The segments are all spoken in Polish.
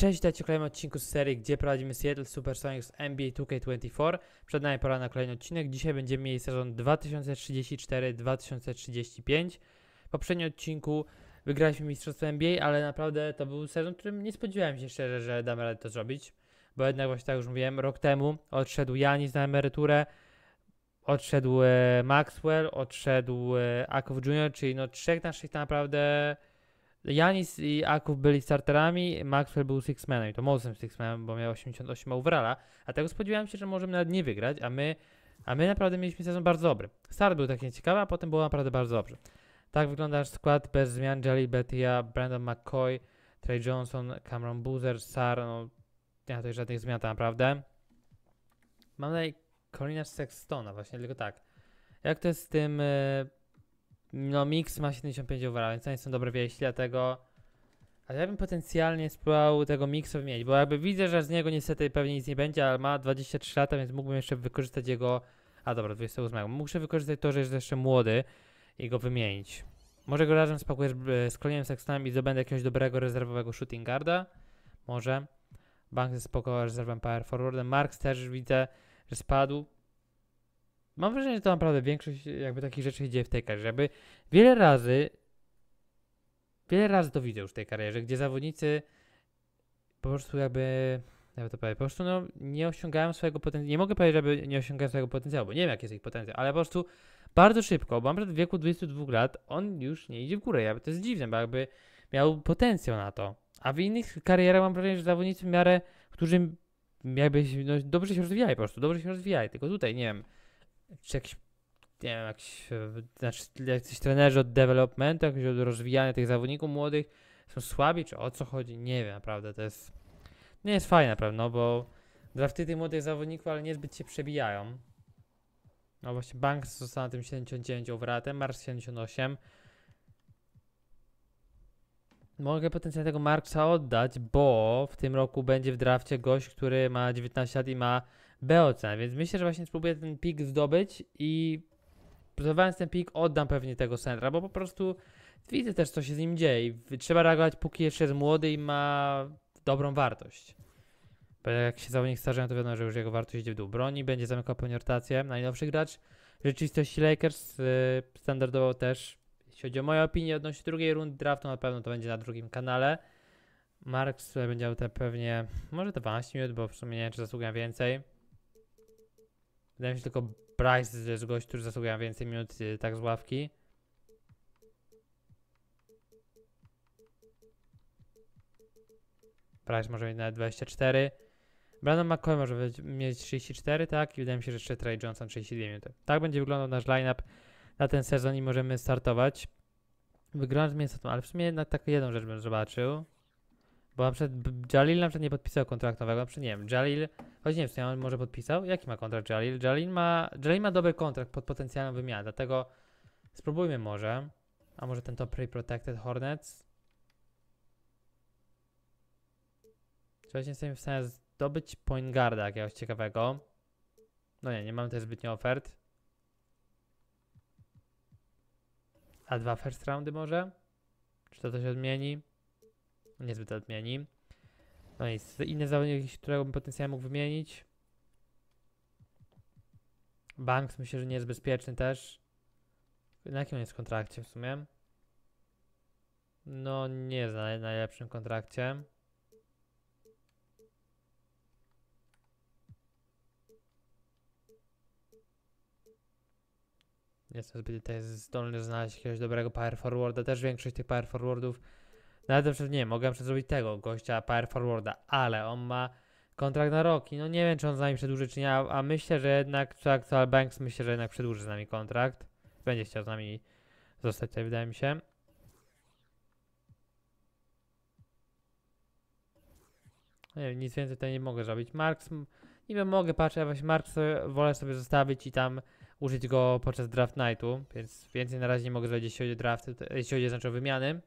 Cześć, dajcie w odcinku z serii, gdzie prowadzimy Seattle Supersonics NBA 2K24. Przed nami pora na kolejny odcinek. Dzisiaj będziemy mieli sezon 2034-2035. W poprzednim odcinku wygraliśmy Mistrzostwo NBA, ale naprawdę to był sezon, którym nie spodziewałem się szczerze, że damy radę to zrobić. Bo jednak właśnie tak już mówiłem, rok temu odszedł Janis na emeryturę, odszedł e, Maxwell, odszedł e, Akov Jr., czyli no trzech naszych tak naprawdę Janis i Akub byli starterami, Maxwell był sixmanem i to mocnym sixmanem, bo miał 88 overalla, a tego spodziewałem się, że możemy nawet nie wygrać, a my, a my naprawdę mieliśmy sezon bardzo dobry. Start był taki nieciekawy, a potem było naprawdę bardzo dobrze. Tak wygląda nasz skład bez zmian Jelly, Betia, Brandon McCoy, Trey Johnson, Cameron Boozer, Sar, no nie ma tutaj żadnych zmian tak naprawdę. Mam tutaj Corina Sextona właśnie, tylko tak. Jak to jest z tym... Yy, no, Mix ma 75 overall, więc to nie są dobre wieści, dlatego... Ale ja bym potencjalnie spróbował tego Mixa wymienić, bo jakby widzę, że z niego niestety pewnie nic nie będzie, ale ma 23 lata, więc mógłbym jeszcze wykorzystać jego... A dobra, 28. Muszę wykorzystać to, że jest jeszcze młody i go wymienić. Może go razem spakujesz e, z kolejnym sekstami i zdobędę jakiegoś dobrego rezerwowego shooting guarda? Może. Bank jest spoko rezerwem power forwardem. Marks też widzę, że spadł. Mam wrażenie, że to naprawdę większość jakby takich rzeczy idzie w tej karierze. Jakby wiele razy, wiele razy to widzę już w tej karierze, gdzie zawodnicy po prostu jakby, jakby to powiedzieć po prostu no, nie osiągają swojego potencjału. Nie mogę powiedzieć, żeby nie osiągają swojego potencjału, bo nie wiem, jaki jest ich potencjał, ale po prostu bardzo szybko, bo mam przykład w wieku 22 lat on już nie idzie w górę. Jakby to jest dziwne, bo jakby miał potencjał na to. A w innych karierach mam wrażenie, że zawodnicy w miarę, którzy jakby no, dobrze się rozwijali po prostu, dobrze się rozwijali, tylko tutaj nie wiem czy jakiś nie wiem, jakiś, znaczy jacyś trenerzy od developmentu, jakiś od rozwijania tych zawodników młodych są słabi, czy o co chodzi? Nie wiem, naprawdę, to jest, nie jest fajne, naprawdę, no bo drafty tych młodych zawodników, ale niezbyt się przebijają. No właśnie, Banks został na tym 79 overratem, Marks 78. Mogę potencjalnie tego Marksa oddać, bo w tym roku będzie w drafcie gość, który ma 19 lat i ma B ocena, więc myślę, że właśnie spróbuję ten pik zdobyć i zdobywając ten pik oddam pewnie tego centra, bo po prostu widzę też co się z nim dzieje i trzeba reagować póki jeszcze jest młody i ma dobrą wartość. Bo jak się zawodnik starzeje, to wiadomo, że już jego wartość idzie w dół. Broni będzie zamykał pełnię rotację. Najnowszy gracz rzeczywistości Lakers yy, standardował też, jeśli chodzi o moją opinię odnośnie drugiej rundy draftu, na pewno to będzie na drugim kanale. Marks będzie miał te pewnie może 12 minut, bo w sumie nie wiem, czy zasługuje więcej. Wydaje mi się tylko Bryce jest gość, który zasługuje na więcej minut y, tak z ławki. Price może mieć nawet 24. Brandon McCoy może mieć 34, tak? I wydaje mi się, że jeszcze Trey Johnson 32 minuty. Tak będzie wyglądał nasz lineup na ten sezon i możemy startować. Wygląda miejsca, ale w sumie jednak taką jedną rzecz bym zobaczył. Bo na przykład Jalil na przykład nie podpisał kontraktu nowego, na przykład nie wiem, Jalil, choć nie wiem, czy on może podpisał, jaki ma kontrakt Jalil? Jalil ma, Jalil ma dobry kontrakt pod potencjalną wymianę, dlatego spróbujmy może, a może ten top protected Hornets? Czy właśnie jesteśmy w stanie zdobyć point guarda jakiegoś ciekawego? No nie, nie mam też zbytnio ofert. A dwa first roundy może? Czy to, to się odmieni? Niezbyt odmieni. No i inne zawody którego bym potencjalnie mógł wymienić. Banks myślę, że nie jest bezpieczny też. Na jakim on jest kontrakcie w sumie? No nie jest na najlepszym kontrakcie. Nie jestem zbyt tutaj zdolny znaleźć jakiegoś dobrego power forwarda. Też większość tych power forwardów nawet no, na przykład, nie mogłem mogę zrobić tego gościa Power Forwarda, ale on ma kontrakt na rok i no nie wiem, czy on z nami przedłuży, czy nie, a, a myślę, że jednak co Actual Banks, myślę, że jednak przedłuży z nami kontrakt. Będzie chciał z nami zostać, tutaj, wydaje mi się. Nie wiem, nic więcej tutaj nie mogę zrobić. Marks, niby mogę patrzeć, a właśnie Marks wolę sobie zostawić i tam użyć go podczas draft nightu, więc więcej na razie nie mogę zrobić, jeśli chodzi o drafty, jeśli chodzi o znaczy wymiany.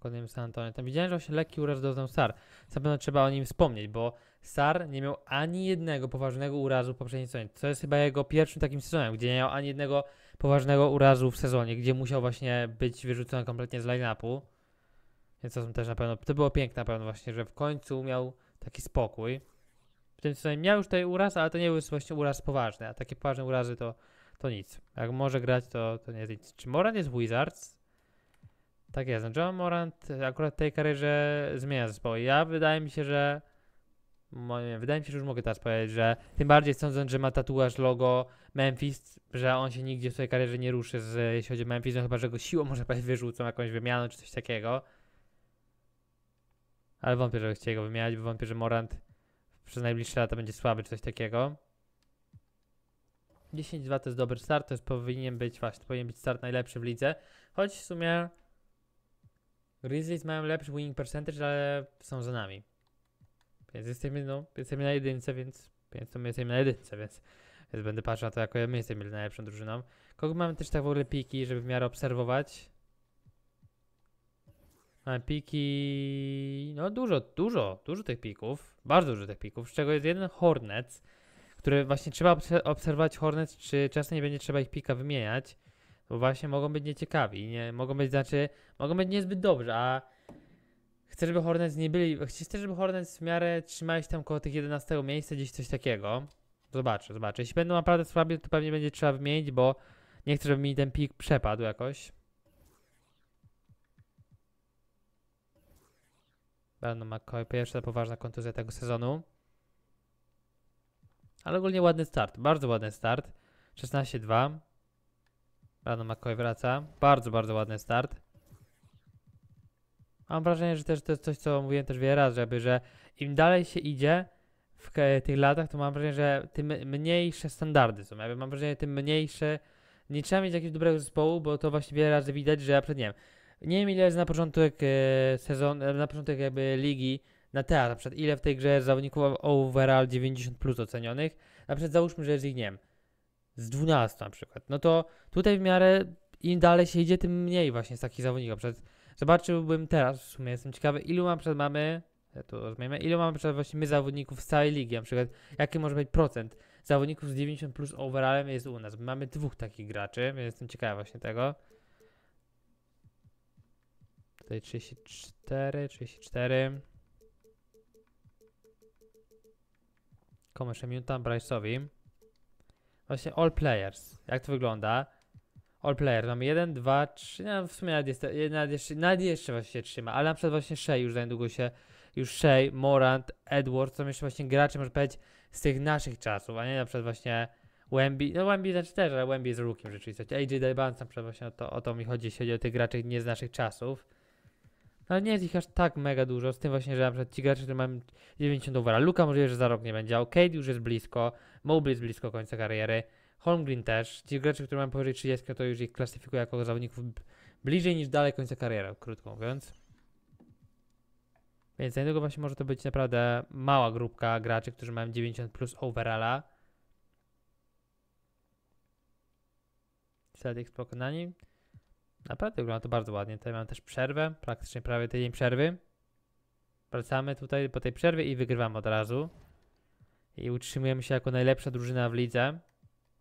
pokonanym San Antonio. Tam widziałem, że on się lekki uraz doznał Sar. Zapewne trzeba o nim wspomnieć, bo Sar nie miał ani jednego poważnego urazu w poprzedniej sezonie. To jest chyba jego pierwszym takim sezonem, gdzie nie miał ani jednego poważnego urazu w sezonie, gdzie musiał właśnie być wyrzucony kompletnie z line-upu. Więc to są też na pewno, to było piękne na pewno właśnie, że w końcu miał taki spokój. W tym sezonie miał już tutaj uraz, ale to nie był właśnie uraz poważny, a takie poważne urazy to, to nic. Jak może grać, to, to nie jest nic. Czy Moran jest Wizards? Tak jest. Znaczy, John Morant e, akurat w tej karierze zmienia zespół. Ja wydaje mi się, że wiem, wydaje mi się, że już mogę teraz powiedzieć, że tym bardziej sądząc, że ma tatuaż logo Memphis, że on się nigdzie w swojej karierze nie ruszy, z, jeśli chodzi o Memphis, no chyba, że go siłą może powiedzieć wyrzucą, jakąś wymianę czy coś takiego. Ale wątpię, że chcieli go wymieniać, bo wątpię, że Morant przez najbliższe lata będzie słaby czy coś takiego. 10-2 to jest dobry start, to jest, powinien być właśnie, powinien być start najlepszy w lidze, choć w sumie Grizzlies mają lepszy winning percentage, ale są za nami. Więc jesteśmy, no, jesteśmy na jedynce, więc, więc to my jesteśmy na jedynce, więc, więc będę patrzył na to, jak my jesteśmy najlepszą drużyną. Kogo mamy też tak w ogóle piki, żeby w miarę obserwować? Mamy piki... No dużo, dużo, dużo tych pików. Bardzo dużo tych pików, z czego jest jeden Hornets, który właśnie trzeba obserwować Hornets, czy czasem nie będzie trzeba ich pika wymieniać. Bo właśnie mogą być nieciekawi, nie, mogą być, znaczy, mogą być niezbyt dobrze, a chcę, żeby Hornets nie byli, chcę, żeby Hornets w miarę trzymali się tam koło tych 11 miejsca, gdzieś coś takiego. Zobaczę, zobaczę. Jeśli będą naprawdę słabi, to pewnie będzie trzeba wymienić, bo nie chcę, żeby mi ten pik przepadł jakoś. Brandon McCoy, pierwsza poważna kontuzja tego sezonu. Ale ogólnie ładny start, bardzo ładny start. 16-2. Rano McCoy wraca. Bardzo, bardzo ładny start. Mam wrażenie, że też to jest coś, co mówiłem też wiele razy, żeby, że im dalej się idzie w e, tych latach, to mam wrażenie, że tym mniejsze standardy są. Jakby mam wrażenie, że tym mniejsze... Nie trzeba mieć jakiegoś dobrego zespołu, bo to właśnie wiele razy widać, że ja przed nie wiem, nie wiem ile jest na początek e, sezonu, e, na początek jakby ligi na teatr, na przykład ile w tej grze jest zawodników overall 90 plus ocenionych, na przykład załóżmy, że jest ich, nie wiem, z 12 na przykład, no to tutaj w miarę im dalej się idzie, tym mniej właśnie z takich zawodników. Przed, zobaczyłbym teraz, w sumie jestem ciekawy, ilu mam przed mamy, ja tu rozmawiamy, ilu mamy przed właśnie my zawodników z całej ligi, na przykład jaki może być procent zawodników z 90 plus overallem jest u nas. Mamy dwóch takich graczy, więc jestem ciekawy właśnie tego. Tutaj 34, 34. Komeszę Mutant Bryce'owi. Właśnie all players. Jak to wygląda? All player. Mamy 1, 2, 3. No w sumie nawet, jest, nawet, jeszcze, nawet jeszcze właśnie trzyma, ale na przykład właśnie Shea już za niedługo się. Już Shea, Morant, Edward są jeszcze właśnie gracze, może powiedzieć, z tych naszych czasów, a nie na przykład właśnie Wemby. No Wemby znaczy też, ale Wemby jest rookiem rzeczywistości, AJ Dybans na przykład właśnie o to, o to mi chodzi, jeśli chodzi o tych graczy nie z naszych czasów ale no nie jest ich aż tak mega dużo, z tym właśnie, że na przykład ci gracze, którzy mają 90 overa, Luka możliwe, że za rok nie będzie, Cade już jest blisko, Mobley jest blisko końca kariery, Holmgren też, ci gracze, którzy mają powyżej 30, to już ich klasyfikuję jako zawodników bliżej niż dalej końca kariery, krótko mówiąc. Więc za niedługo właśnie może to być naprawdę mała grupka graczy, którzy mają 90 plus overalla. Celtics pokonani. Naprawdę wygląda to bardzo ładnie. Tutaj mamy też przerwę, praktycznie prawie tydzień przerwy. Wracamy tutaj po tej przerwie i wygrywamy od razu. I utrzymujemy się jako najlepsza drużyna w lidze.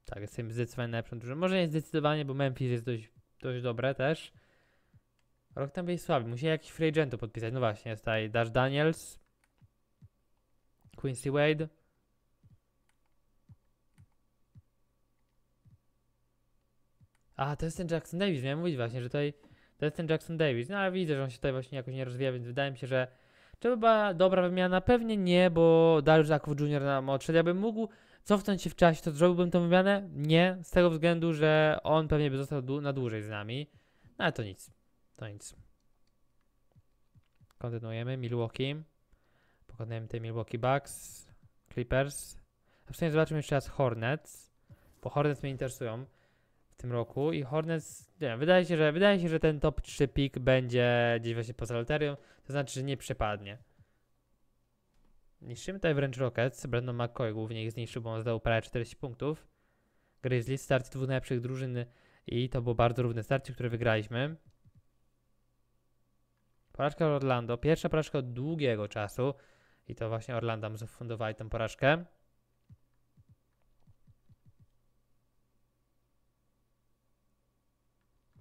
Tak, jesteśmy zdecydowanie najlepszą drużyną. Może nie zdecydowanie, bo Memphis jest dość, dość dobre też. Rok tam byli słabi. Musieli jakiś free agentu podpisać. No właśnie, jest tutaj Dash Daniels, Quincy Wade, A, to jest ten Jackson Davis, miałem mówić właśnie, że tutaj to jest ten Jackson Davis. No ale widzę, że on się tutaj właśnie jakoś nie rozwija, więc wydaje mi się, że czy była dobra wymiana? Pewnie nie, bo Dariusz Aków junior nam odszedł. Ja bym mógł cofnąć się w czasie, to zrobiłbym tę wymianę? Nie, z tego względu, że on pewnie by został na dłużej z nami. No ale to nic, to nic. Kontynuujemy, Milwaukee. Pokonujemy te Milwaukee Bucks, Clippers. A zobaczymy jeszcze raz Hornets, bo Hornets mnie interesują tym roku i Hornets, nie wiem, wydaje się, że, wydaje się, że ten top 3 pick będzie gdzieś właśnie poza loterią, to znaczy, że nie przepadnie. Niszczymy tutaj wręcz Rockets, Brandon McCoy głównie ich zniszczył, bo on zdał prawie 40 punktów. Grizzlies, starcie dwóch najlepszych drużyn i to było bardzo równe starcie, które wygraliśmy. Porażka Orlando, pierwsza porażka od długiego czasu i to właśnie Orlando mu zafundowali tę porażkę.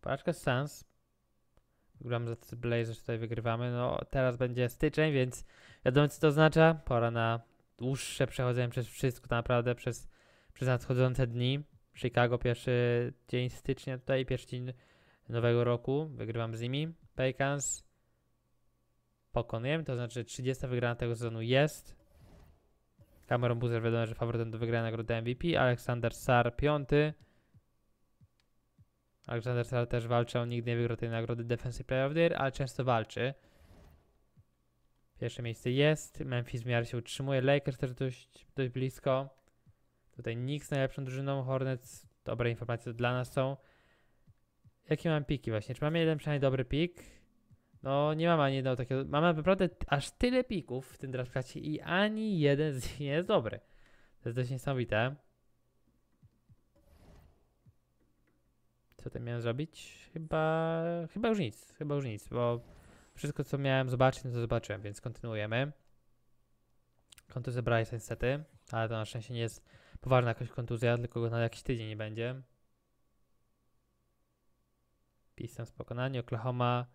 Paczka Sans. gram za Blazers, tutaj wygrywamy. No, teraz będzie styczeń, więc wiadomo co to oznacza. Pora na dłuższe przechodzenie przez wszystko, tak naprawdę przez, przez nadchodzące dni. Chicago pierwszy dzień stycznia tutaj, pierwszy dzień nowego roku. Wygrywam z nimi. Pelicans pokonujemy, to znaczy 30 wygrana tego sezonu jest. Cameron Boozer wiadomo, że faworytem do wygrania nagrody MVP. Aleksander Sar piąty. Alexander Star też walczy, on nigdy nie wygrał tej nagrody Defensive Player of the Year, ale często walczy. Pierwsze miejsce jest, Memphis w miarę się utrzymuje, Lakers też dość, dość blisko. Tutaj z najlepszą drużyną, Hornets, dobre informacje dla nas są. Jakie mam piki właśnie? Czy mamy jeden przynajmniej dobry pik? No nie mam ani jednego takiego, mamy naprawdę aż tyle pików w tym draftacie i ani jeden z nich nie jest dobry. To jest dość niesamowite. Co tam miałem zrobić? Chyba, chyba już nic, chyba już nic, bo wszystko co miałem zobaczyć, no to zobaczyłem, więc kontynuujemy. Kontuzja Bryce'a niestety, ale to na szczęście nie jest poważna jakaś kontuzja, tylko na jakiś tydzień nie będzie. Pisem z pokonania, Oklahoma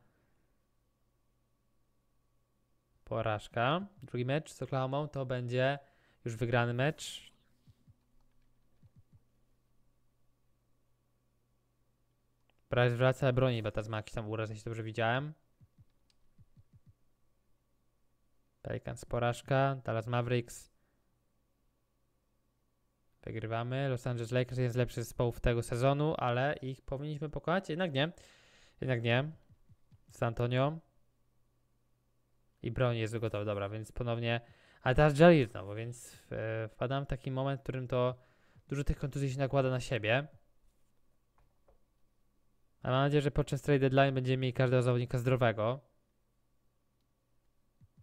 porażka. Drugi mecz z Oklahoma to będzie już wygrany mecz. Prawie wraca broni, bo teraz ma jakiś tam uraz, jeśli dobrze widziałem. Pelicans porażka, Dallas Mavericks. Wygrywamy. Los Angeles Lakers jest lepszy zespół w tego sezonu, ale ich powinniśmy pokonać. Jednak nie. Jednak nie. San Antonio. I broń jest gotowa, dobra, więc ponownie. Ale teraz Jalir znowu, więc e, wpadam w taki moment, w którym to dużo tych kontuzji się nakłada na siebie. A mam nadzieję, że podczas trade deadline będziemy mieli każdego zawodnika zdrowego.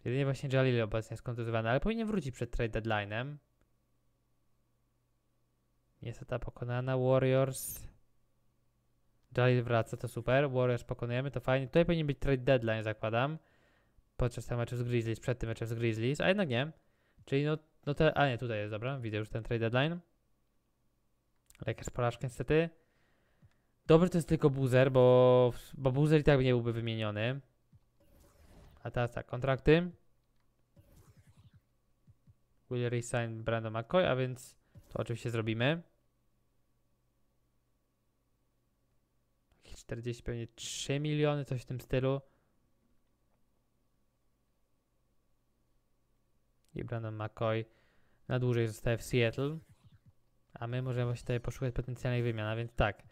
Jedynie właśnie Jalil obecnie jest kontuzowany, ale powinien wrócić przed trade deadline'em. Niestety pokonana. Warriors. Jalil wraca, to super. Warriors pokonujemy, to fajnie. Tutaj powinien być trade deadline, zakładam. Podczas tego meczu z Grizzlies, przed tym meczem z Grizzlies, a jednak nie. Czyli no, no te, a nie, tutaj jest, dobra, widzę już ten trade deadline. Lekarz porażkę niestety. Dobry to jest tylko Boozer, bo, bo Boozer i tak nie byłby wymieniony. A teraz tak, kontrakty. Will resign Brandon McCoy, a więc to oczywiście zrobimy. 40, pewnie 3 miliony, coś w tym stylu. I Brandon McCoy na dłużej zostaje w Seattle. A my możemy właśnie tutaj poszukać potencjalnych wymian, a więc tak.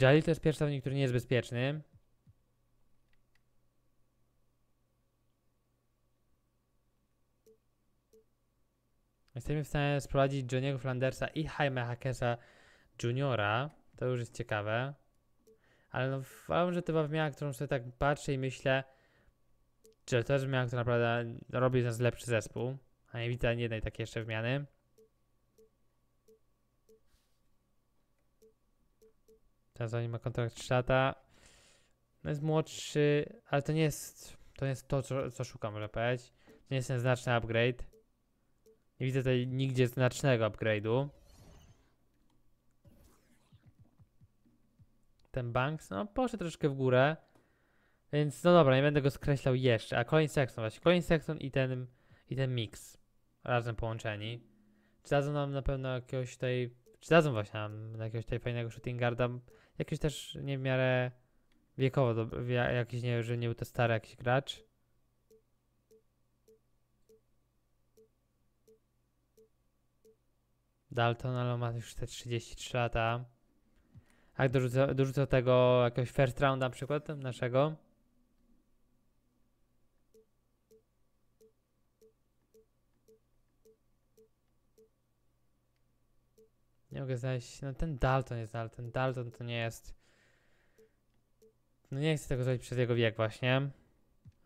Jali to jest pierwszy który nie jest bezpieczny. Jesteśmy w stanie sprowadzić Johniego Flandersa i Jaime Hackesa Juniora. To już jest ciekawe. Ale no, wolałbym, że to była wymiana, którą sobie tak patrzę i myślę, że to jest wymiana, która naprawdę robi z nas lepszy zespół. A nie widzę ani jednej takiej jeszcze wymiany. Nazonin ma kontrakt 3 lata. No jest młodszy, ale to nie jest to, nie jest to co, co szukam, może powiedzieć. To nie jest ten znaczny upgrade. Nie widzę tutaj nigdzie znacznego upgrade'u. Ten Banks, no poszedł troszkę w górę. Więc no dobra, nie będę go skreślał jeszcze. A Colin Sexton właśnie. Colin Sexton i ten, i ten mix. Razem połączeni. Czy dadzą nam na pewno jakiegoś tej... Czy dadzą właśnie nam jakiegoś tej fajnego shooting guarda? jakiś też nie w miarę wiekowo, do, jakiś nie że nie był to stary jakiś gracz. Dalton, ale ma już te 33 lata. A jak dorzucał, dorzucał tego jakiegoś first rounda na przykład naszego, Nie mogę znaleźć. No ten Dalton jest, ten Dalton to nie jest. No nie chcę tego zrobić przez jego wiek właśnie.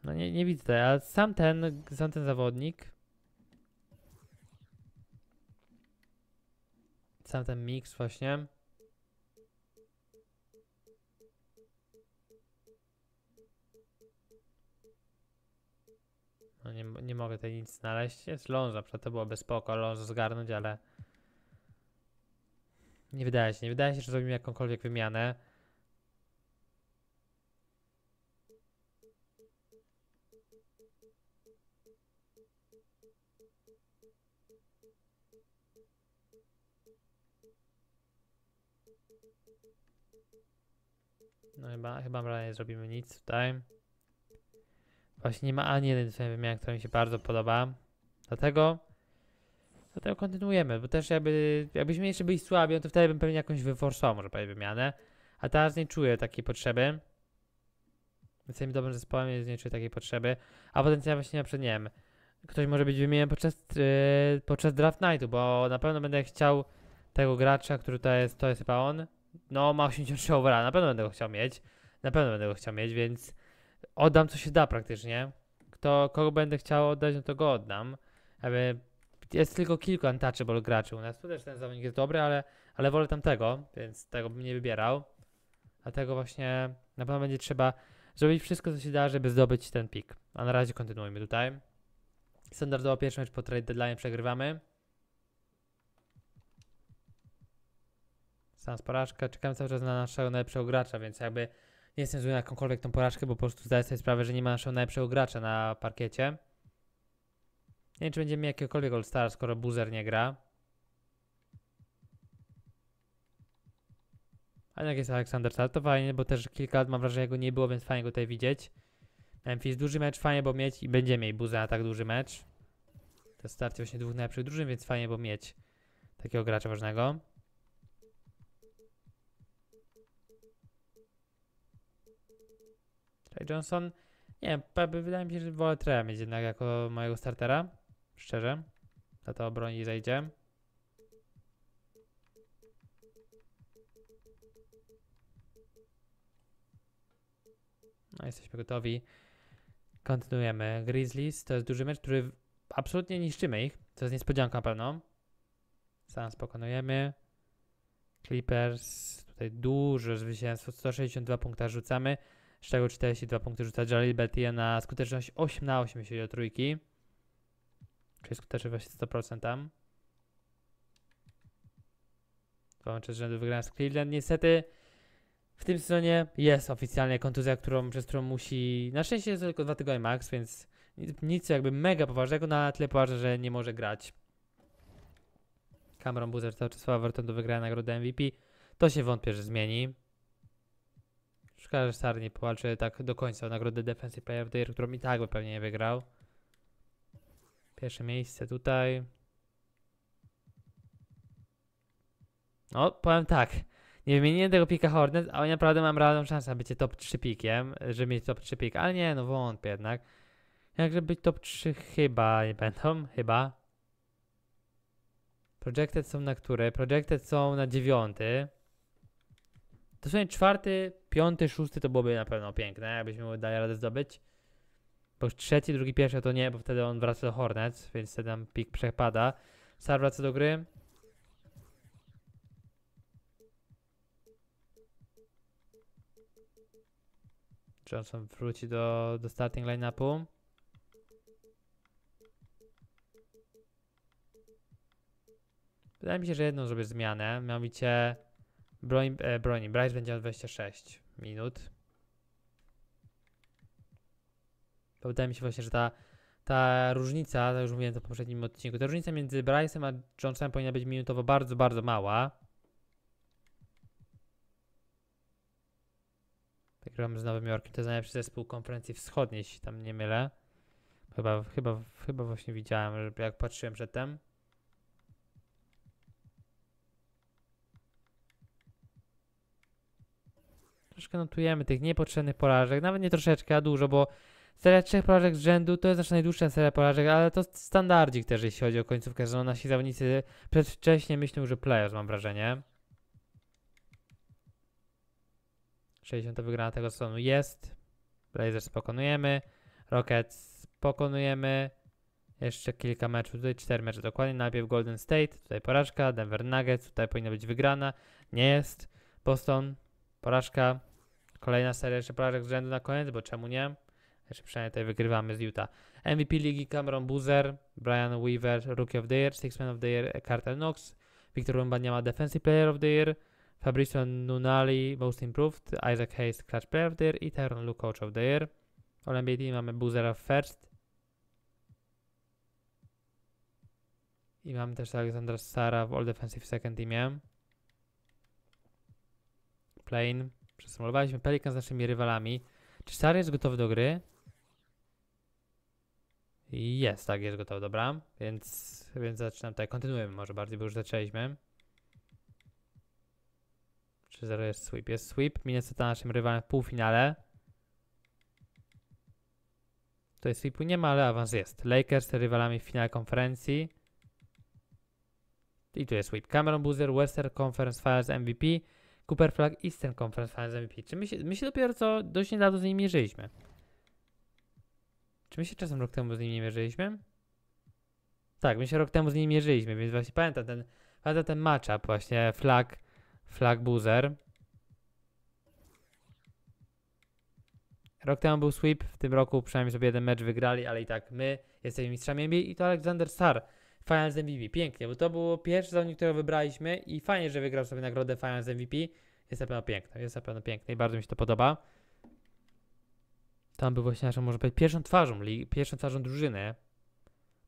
No nie, nie widzę, ale sam ten, sam ten zawodnik. Sam ten mix właśnie. No nie, nie mogę tutaj nic znaleźć. Jest Lonza, przecież to byłoby spoko Lonzo zgarnąć, ale... Nie wydaje się, nie wydaje się, że zrobimy jakąkolwiek wymianę. No chyba, chyba nie zrobimy nic tutaj. Właśnie nie ma ani jednej wymiany, która mi się bardzo podoba. Dlatego Dlatego kontynuujemy, bo też jakby, jakbyśmy jeszcze byli słabi, on no to wtedy bym pewnie jakąś wyforsował, może prawie wymianę. A teraz nie czuję takiej potrzeby. Jesteśmy dobrym zespołem, więc nie czuję takiej potrzeby. A potencjalnie właśnie na przykład, nie wiem, ktoś może być wymieniony podczas, yy, podczas draft nightu, bo na pewno będę chciał tego gracza, który to jest, to jest chyba on. No, ma 83 overall, na pewno będę go chciał mieć. Na pewno będę go chciał mieć, więc oddam co się da praktycznie. Kto, kogo będę chciał oddać, no to go oddam. Aby jest tylko kilku untouchable graczy u nas. Tu też ten zawodnik jest dobry, ale, ale wolę tamtego, więc tego bym nie wybierał. Dlatego właśnie na pewno będzie trzeba zrobić wszystko, co się da, żeby zdobyć ten pik. A na razie kontynuujmy tutaj. Standardowo pierwszy mecz po trade deadline przegrywamy. Sam z porażka. Czekam cały czas na naszego najlepszego gracza, więc jakby nie jestem zły na jakąkolwiek tą porażkę, bo po prostu zdaję sobie sprawę, że nie ma naszego najlepszego gracza na parkiecie. Nie wiem, czy będziemy jakiekolwiek All-Star, skoro Boozer nie gra. A jednak jest Aleksander Star, to fajnie, bo też kilka lat mam wrażenie, go nie było, więc fajnie go tutaj widzieć. Memphis, duży mecz, fajnie, bo mieć i będzie mieć Boozer na tak duży mecz. To starcie właśnie dwóch najlepszych drużyn, więc fajnie, bo mieć takiego gracza ważnego. Trey Johnson. Nie wiem, wydaje mi się, że wolę Treya mieć jednak jako mojego startera. Szczerze? Za to broni zejdzie. No, jesteśmy gotowi. Kontynuujemy. Grizzlies to jest duży mecz, który absolutnie niszczymy ich. To jest niespodzianka pewno. Sam spokonujemy. Clippers. Tutaj dużo zwycięstwo. 162 punkta rzucamy. Z czego 42 punkty rzuca Jalil Betia na skuteczność 8 na 8, jeśli chodzi o trójki. Czyli skuteczność 100% tam. Połączę z rzędu wygrałem z Cleveland. Niestety w tym sezonie jest oficjalnie kontuzja, którą, przez którą musi... Na szczęście jest tylko dwa tygodnie max, więc nic jakby mega poważnego, na no, tyle poważne, że nie może grać. Cameron Boozer cały czas faworytem do wygrania nagrody MVP. To się wątpię, że zmieni. Szkoda, że Star nie powalczy tak do końca o nagrodę Defensive Player of the Year, którą i tak by pewnie nie wygrał. Pierwsze miejsce tutaj. No, powiem tak. Nie wymieniłem tego pika Hornet, ale naprawdę mam realną szansę na bycie top 3 pikiem, żeby mieć top 3 pik, ale nie, no wątpię jednak. Jakże być top 3 chyba nie będą, chyba. Projected są na które? Projected są na 9. To są czwarty, piąty, szósty to byłoby na pewno piękne, jakbyśmy dali radę zdobyć. Bo trzeci, drugi, pierwszy to nie, bo wtedy on wraca do Hornets, więc wtedy tam pik przepada. Sar wraca do gry. Johnson wróci do, do starting upu. Wydaje mi się, że jedną zrobię zmianę, mianowicie broń, e, broni. Bryce będzie na 26 minut. wydaje mi się właśnie, że ta, ta różnica, to już mówiłem to w poprzednim odcinku, ta różnica między Bryce'em a Johnsonem powinna być minutowo bardzo, bardzo mała. Tak Gramy z Nowym Jorkiem, to jest najlepszy zespół konferencji wschodniej, jeśli tam nie mylę. Chyba, chyba, chyba właśnie widziałem, jak patrzyłem przedtem. Troszkę notujemy tych niepotrzebnych porażek, nawet nie troszeczkę, a dużo, bo Seria trzech porażek z rzędu to jest nasza najdłuższa seria porażek, ale to standardzik też, jeśli chodzi o końcówkę sezonu. Nasi zawodnicy przedwcześnie myślą, że playoffs, mam wrażenie. 60 wygrana tego sezonu jest. Blazers pokonujemy. Rockets pokonujemy. Jeszcze kilka meczów, tutaj cztery mecze dokładnie. Najpierw Golden State, tutaj porażka. Denver Nuggets, tutaj powinna być wygrana. Nie jest. Boston, porażka. Kolejna seria jeszcze porażek z rzędu na koniec, bo czemu nie? Jeszcze przynajmniej tutaj wygrywamy z Utah. MVP ligi Cameron Boozer, Brian Weaver Rookie of the Year, Sixman of the Year Carter Knox, Victor Wembanyama Defensive Player of the Year, Fabricio Nunali Most Improved, Isaac Hayes Clutch Player of the Year i Tyron Luke Coach of the Year. All NBA mamy Boozera First. I mamy też Aleksandra Sara w All Defensive Second Teamie. Plain. Przesymulowaliśmy Pelican z naszymi rywalami. Czy Sara jest gotowy do gry? Jest, tak, jest gotowe, dobra. Więc, więc zaczynam tutaj, kontynuujemy może bardziej, bo już zaczęliśmy. Czy 0 jest sweep, jest sweep. Minnesota naszym rywalem w półfinale. Tutaj sweepu nie ma, ale awans jest. Lakers rywalami w finale konferencji. I tu jest sweep. Cameron Boozer, Western Conference Finals MVP, Cooper Flag, Eastern Conference Finals MVP. Czy my się, my się dopiero co dość niedawno z nimi mierzyliśmy. Czy my się czasem rok temu z nim nie mierzyliśmy? Tak, my się rok temu z nim mierzyliśmy, więc właśnie pamiętam ten, pamiętam ten matchup właśnie, flag, flag buzzer. Rok temu był sweep, w tym roku przynajmniej sobie jeden mecz wygrali, ale i tak my jesteśmy mistrzami NBA i to Alexander Star, Finals MVP. Pięknie, bo to było pierwszy zawodnik, którego wybraliśmy i fajnie, że wygrał sobie nagrodę Finals MVP. Jest na pewno piękne, jest na pewno piękne i bardzo mi się to podoba. Tam był właśnie naszą, może powiedzieć, pierwszą twarzą, pierwszą twarzą drużyny.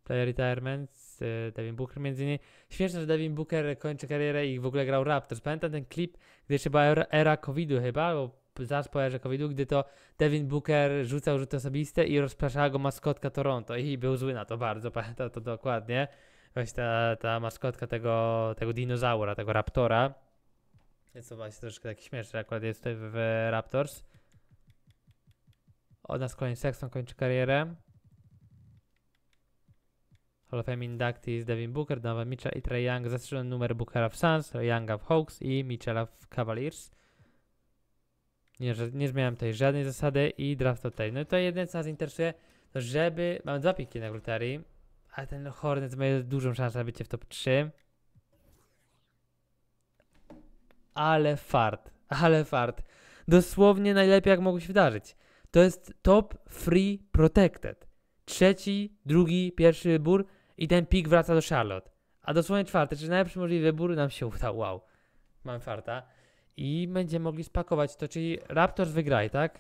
Player Retirement, yy, Devin Booker między innymi. Śmieszne, że Devin Booker kończy karierę i w ogóle grał Raptors. Pamiętam ten klip, gdy jeszcze była era, COVIDu, COVID-u chyba, bo zaraz po erze COVID-u, gdy to Devin Booker rzucał rzuty osobiste i rozpraszała go maskotka Toronto i był zły na to bardzo, pamiętam to dokładnie. Właśnie ta, ta maskotka tego, tego dinozaura, tego raptora. Więc to właśnie troszkę taki śmieszne akurat jest tutaj w, w Raptors. Ona z kolei Sexton kończy karierę. Hall of Fame inductees Devin Booker, Donovan Mitchell i Trey Young. Zastrzeżony numer Bookera w Suns, Younga w Hawks i Mitchella w Cavaliers. Nie, nie zmieniam tutaj żadnej zasady i draft tutaj. No i to jedyne co nas interesuje, to żeby... mam dwa piki na Gluterii, a ten Hornets ma dużą szansę na bycie w top 3. Ale fart, ale fart. Dosłownie najlepiej jak mogło się wydarzyć to jest Top Free Protected. Trzeci, drugi, pierwszy wybór i ten pik wraca do Charlotte. A dosłownie czwarty, czyli najlepszy możliwy wybór nam się udał. Wow, mam farta. I będziemy mogli spakować to, czyli Raptors wygraj, tak?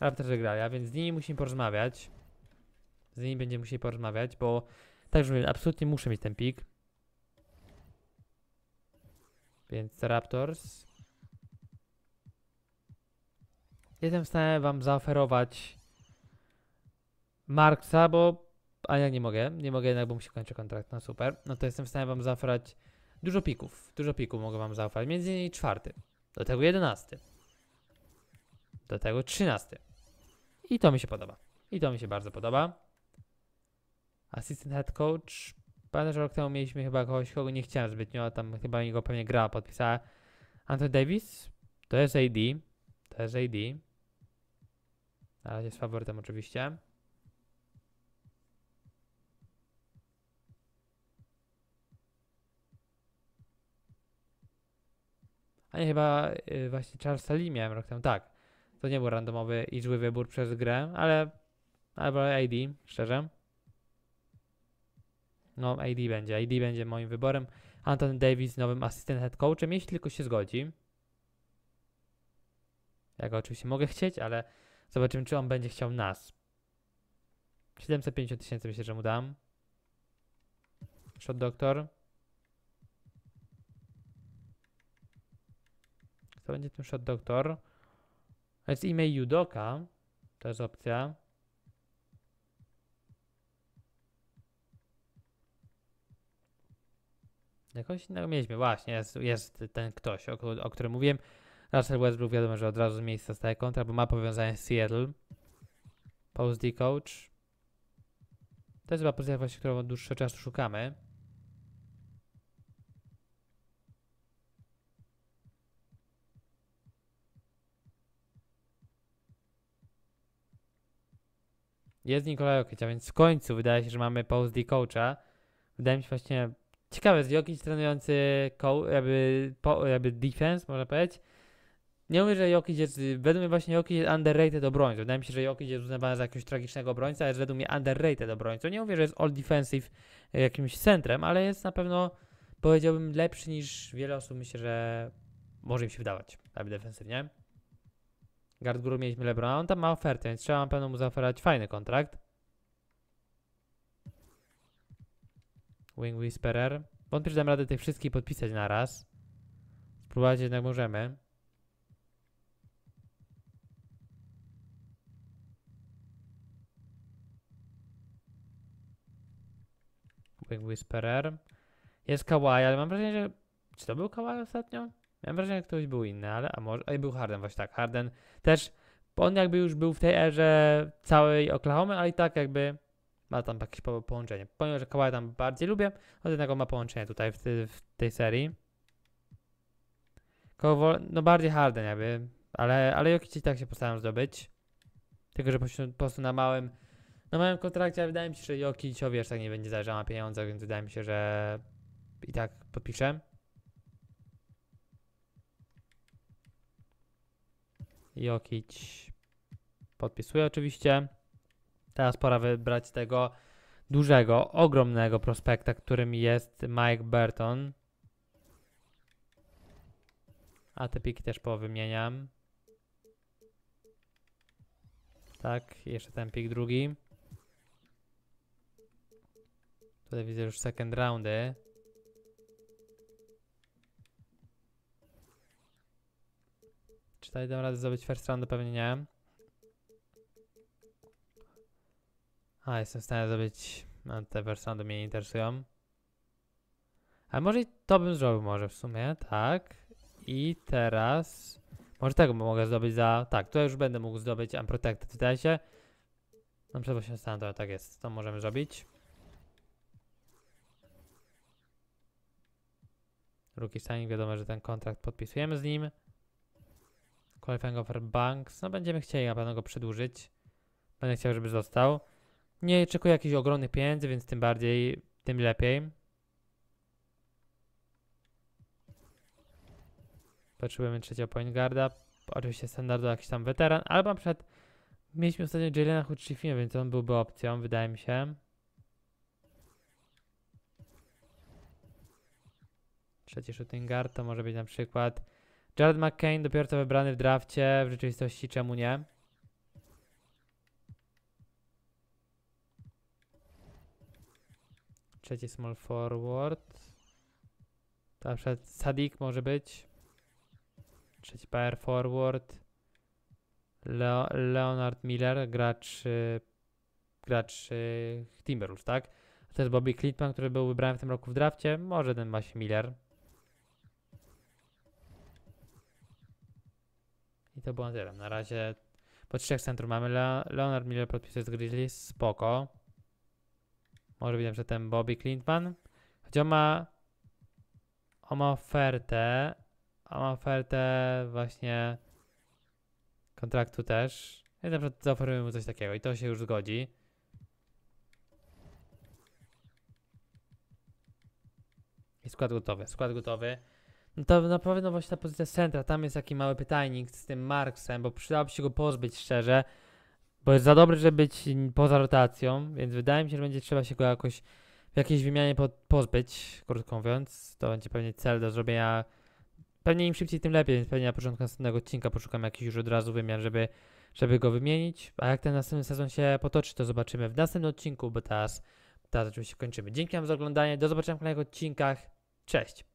Raptors wygrali, a więc z nimi musimy porozmawiać. Z nimi będziemy musieli porozmawiać, bo także mówię, absolutnie muszę mieć ten pik. Więc Raptors. jestem w stanie wam zaoferować Marksa, bo a ja nie mogę, nie mogę jednak, bo mi się kończy kontrakt, no super. No to jestem w stanie wam zaoferować dużo pików, dużo pików mogę wam zaoferować, między innymi czwarty, do tego jedenasty, do tego trzynasty. I to mi się podoba. I to mi się bardzo podoba. Assistant head coach. Pamiętam, że rok temu mieliśmy chyba kogoś, kogo nie chciałem zbytnio, a tam chyba mi go pewnie gra podpisała. Anthony Davis, to jest AD, to jest AD. Na razie z faworytem oczywiście. A nie, chyba yy, właśnie Charles Lee miałem rok temu. Tak, to nie był randomowy i zły wybór przez grę, ale albo AD, szczerze. No, AD będzie. AD będzie moim wyborem. Anton Davis nowym asystent head coachem, jeśli tylko się zgodzi. Ja go oczywiście mogę chcieć, ale Zobaczymy, czy on będzie chciał nas. 750 tysięcy myślę, że mu dam. Shot Doktor. Kto będzie tym Shot Doktor? To jest imię Judoka. To jest opcja. Jakoś innego mieliśmy. Właśnie, jest, jest ten ktoś, o, o którym mówiłem. Russell Westbrook wiadomo, że od razu z miejsca staje kontra, bo ma powiązanie z Seattle. Pause D coach. To jest chyba pozycja właśnie, którą od dłuższego czasu szukamy. Jest Nikolaj Jokic, a więc w końcu wydaje się, że mamy pause D coacha. Wydaje mi się właśnie ciekawe, jest Jokic trenujący jakby, po, jakby defense, można powiedzieć. Nie mówię, że Jokic jest, według mnie właśnie Jokic jest underrated obrońcą. Wydaje mi się, że Jokic jest uznawany za jakiegoś tragicznego obrońca, jest według mnie underrated obrońcą. Nie mówię, że jest all defensive e, jakimś centrem, ale jest na pewno, powiedziałbym, lepszy niż wiele osób myślę, że może im się wydawać, aby defensywnie. Guard Guru mieliśmy a on tam ma ofertę, więc trzeba na pewno mu zaoferować fajny kontrakt. Wing Whisperer. Wątpię, że dam radę tych wszystkich podpisać na raz. Spróbować jednak możemy. jak Whisperer. Jest Kawaii, ale mam wrażenie, że... Czy to był Kawaii ostatnio? Miałem wrażenie, że ktoś był inny, ale... A może... A był Harden, właśnie tak. Harden też... On jakby już był w tej erze całej oklahoma, ale i tak jakby ma tam jakieś połączenie. Pomimo, że Kawhi tam bardziej lubię, od jednego ma połączenie tutaj w, ty, w tej serii. no bardziej Harden jakby, ale, ale Jokic i tak się postaram zdobyć. Tylko, że po prostu na małym na miałem kontrakcie, ale wydaje mi się, że Jokicio, wiesz, tak nie będzie zależał na pieniądzach, więc wydaje mi się, że i tak podpiszę. Jokic podpisuje oczywiście. Teraz pora wybrać tego dużego, ogromnego prospekta, którym jest Mike Burton. A te piki też powymieniam. Tak, jeszcze ten pik drugi. Tutaj widzę już second roundy. Czy tutaj dam radę zrobić first roundy? Pewnie nie. A, jestem w stanie zrobić... No, te first roundy mnie nie interesują. A może i to bym zrobił może w sumie, tak. I teraz... Może tego mogę zdobyć za... Tak, to już będę mógł zdobyć Unprotected, wydaje się. No przepraszam, 8 standard, tak jest. To możemy zrobić. Ruki signing, wiadomo, że ten kontrakt podpisujemy z nim. Qualifying Offer Banks, no będziemy chcieli na pewno go przedłużyć. Będę chciał, żeby został. Nie czekuję jakichś ogromnych pieniędzy, więc tym bardziej, tym lepiej. Potrzebujemy trzeciego point guarda. Oczywiście standardowo jakiś tam weteran, albo na przykład mieliśmy ostatnio Jalena Hutchifina, więc on byłby opcją, wydaje mi się. Trzeci shooting guard to może być na przykład Jared McCain, dopiero co wybrany w drafcie. W rzeczywistości czemu nie? Trzeci small forward. To na przykład Sadik może być. Trzeci power forward. Leo, Leonard Miller, gracz, y, gracz y, Timberwolves, tak? to jest Bobby Klitman, który był wybrany w tym roku w drafcie. Może ten właśnie Miller. I to było tyle. Na razie po trzech centrum mamy Le Leonard Miller podpisuje z Grizzlies. Spoko. Może widzę że ten Bobby Clintman. Choć on ma, on ma ofertę, on ma ofertę właśnie kontraktu też. I na przykład mu coś takiego i to się już zgodzi. I skład gotowy, skład gotowy. No to na pewno właśnie ta pozycja centra, tam jest taki mały pytajnik z tym Marksem, bo przydałoby się go pozbyć szczerze, bo jest za dobry, żeby być poza rotacją, więc wydaje mi się, że będzie trzeba się go jakoś w jakiejś wymianie po, pozbyć, krótko mówiąc. To będzie pewnie cel do zrobienia, pewnie im szybciej tym lepiej, więc pewnie na początku następnego odcinka poszukam jakiś już od razu wymiar, żeby, żeby go wymienić. A jak ten następny sezon się potoczy, to zobaczymy w następnym odcinku, bo teraz, teraz oczywiście kończymy. Dzięki wam za oglądanie, do zobaczenia w kolejnych odcinkach, cześć!